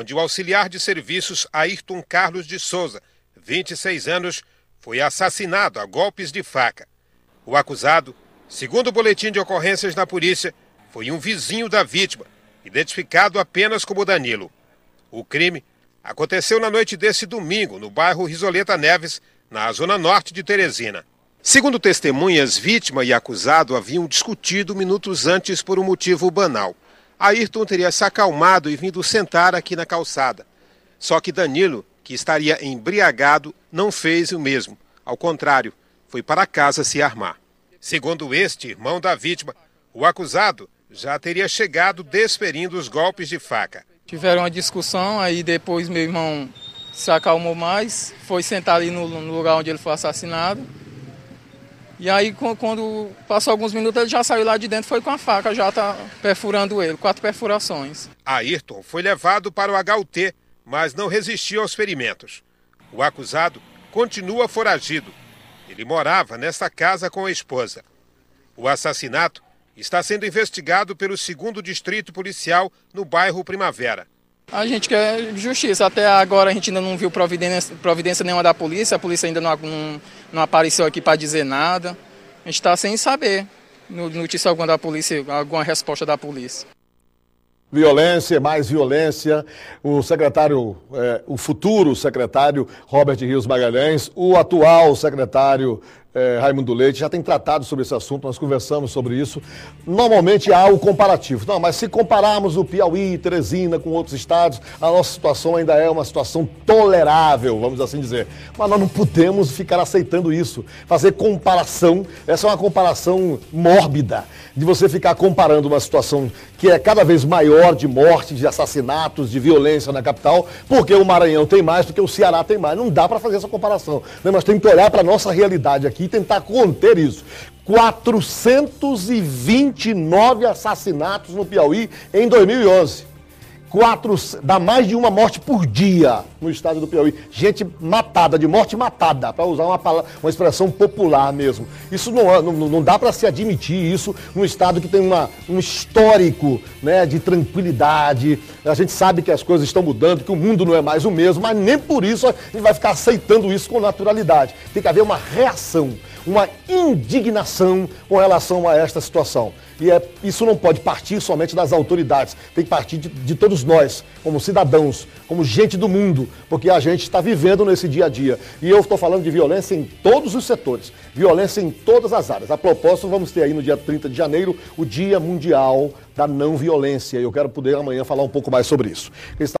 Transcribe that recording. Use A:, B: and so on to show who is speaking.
A: onde o auxiliar de serviços Ayrton Carlos de Souza, 26 anos, foi assassinado a golpes de faca. O acusado, segundo o boletim de ocorrências da polícia, foi um vizinho da vítima, identificado apenas como Danilo. O crime aconteceu na noite desse domingo, no bairro Risoleta Neves, na zona norte de Teresina. Segundo testemunhas, vítima e acusado haviam discutido minutos antes por um motivo banal. Ayrton teria se acalmado e vindo sentar aqui na calçada. Só que Danilo, que estaria embriagado, não fez o mesmo. Ao contrário, foi para casa se armar. Segundo este irmão da vítima, o acusado já teria chegado desferindo os golpes de faca.
B: Tiveram uma discussão, aí depois meu irmão se acalmou mais, foi sentar ali no lugar onde ele foi assassinado. E aí, quando passou alguns minutos, ele já saiu lá de dentro, foi com a faca, já tá perfurando ele, quatro perfurações. Ayrton foi levado para
A: o HUT, mas não resistiu aos ferimentos. O acusado continua foragido. Ele morava nesta casa com a esposa. O assassinato está sendo investigado pelo 2 Distrito Policial no bairro Primavera.
B: A gente quer justiça. Até agora a gente ainda não viu providência, providência nenhuma da polícia. A polícia ainda não, não, não apareceu aqui para dizer nada. A gente está sem saber notícia alguma da polícia, alguma resposta da polícia.
C: Violência, mais violência. O secretário, é, o futuro secretário Robert Rios Magalhães, o atual secretário é, Raimundo Leite, já tem tratado sobre esse assunto, nós conversamos sobre isso. Normalmente há o comparativo. Não, mas se compararmos o Piauí, Teresina com outros estados, a nossa situação ainda é uma situação tolerável, vamos assim dizer. Mas nós não podemos ficar aceitando isso. Fazer comparação, essa é uma comparação mórbida, de você ficar comparando uma situação que é cada vez maior de mortes, de assassinatos, de violência na capital, porque o Maranhão tem mais, porque o Ceará tem mais. Não dá para fazer essa comparação. Né? Nós temos que olhar para a nossa realidade aqui e tentar conter isso. 429 assassinatos no Piauí em 2011 quatro, dá mais de uma morte por dia no estado do Piauí. Gente matada, de morte matada, para usar uma, uma expressão popular mesmo. Isso não, não, não dá para se admitir isso num estado que tem uma, um histórico né, de tranquilidade. A gente sabe que as coisas estão mudando, que o mundo não é mais o mesmo, mas nem por isso a gente vai ficar aceitando isso com naturalidade. Tem que haver uma reação, uma indignação com relação a esta situação. E é, isso não pode partir somente das autoridades, tem que partir de, de todos nós, como cidadãos, como gente do mundo, porque a gente está vivendo nesse dia a dia. E eu estou falando de violência em todos os setores, violência em todas as áreas. A propósito, vamos ter aí no dia 30 de janeiro o Dia Mundial da Não Violência. e Eu quero poder amanhã falar um pouco mais sobre isso.